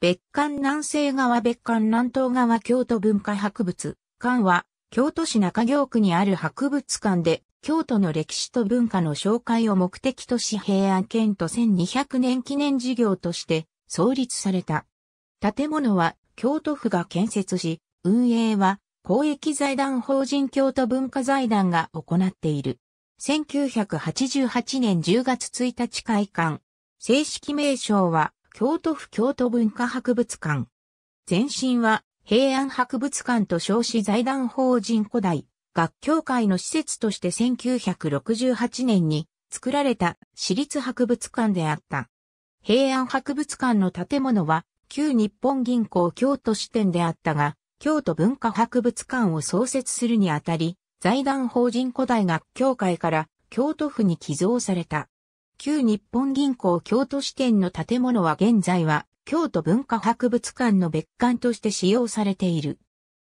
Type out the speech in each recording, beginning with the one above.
別館南西側別館南東側京都文化博物館は京都市中京区にある博物館で京都の歴史と文化の紹介を目的とし平安県と1200年記念事業として創立された。建物は京都府が建設し、運営は公益財団法人京都文化財団が行っている。1988年10月1日開館。正式名称は京都府京都文化博物館。前身は平安博物館と少子財団法人古代学協会の施設として1968年に作られた私立博物館であった。平安博物館の建物は旧日本銀行京都支店であったが、京都文化博物館を創設するにあたり、財団法人古代学協会から京都府に寄贈された。旧日本銀行京都支店の建物は現在は京都文化博物館の別館として使用されている。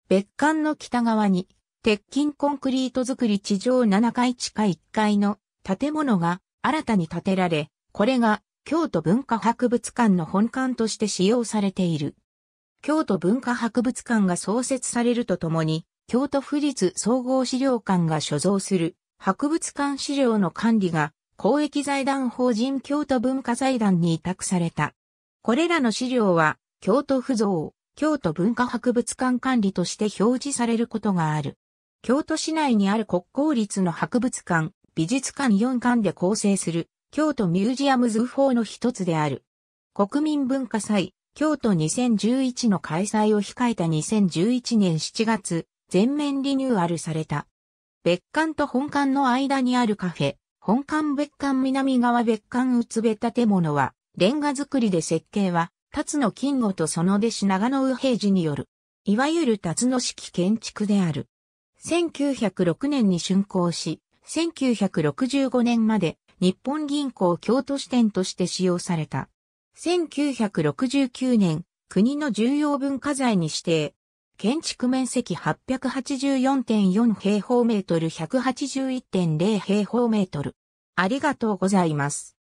別館の北側に鉄筋コンクリート造り地上7階地下1階の建物が新たに建てられ、これが京都文化博物館の本館として使用されている。京都文化博物館が創設されるとともに、京都府立総合資料館が所蔵する博物館資料の管理が公益財団法人京都文化財団に委託された。これらの資料は、京都府蔵、京都文化博物館管理として表示されることがある。京都市内にある国公立の博物館、美術館4館で構成する、京都ミュージアム図法の一つである。国民文化祭、京都2011の開催を控えた2011年7月、全面リニューアルされた。別館と本館の間にあるカフェ、本館別館南側別館宇津部建物は、レンガ造りで設計は、辰野金吾とその弟子長野右平次による、いわゆる辰野式建築である。1906年に竣工し、1965年まで日本銀行京都支店として使用された。1969年、国の重要文化財に指定、建築面積884.4平方メートル181.0平方メートル。ありがとうございます。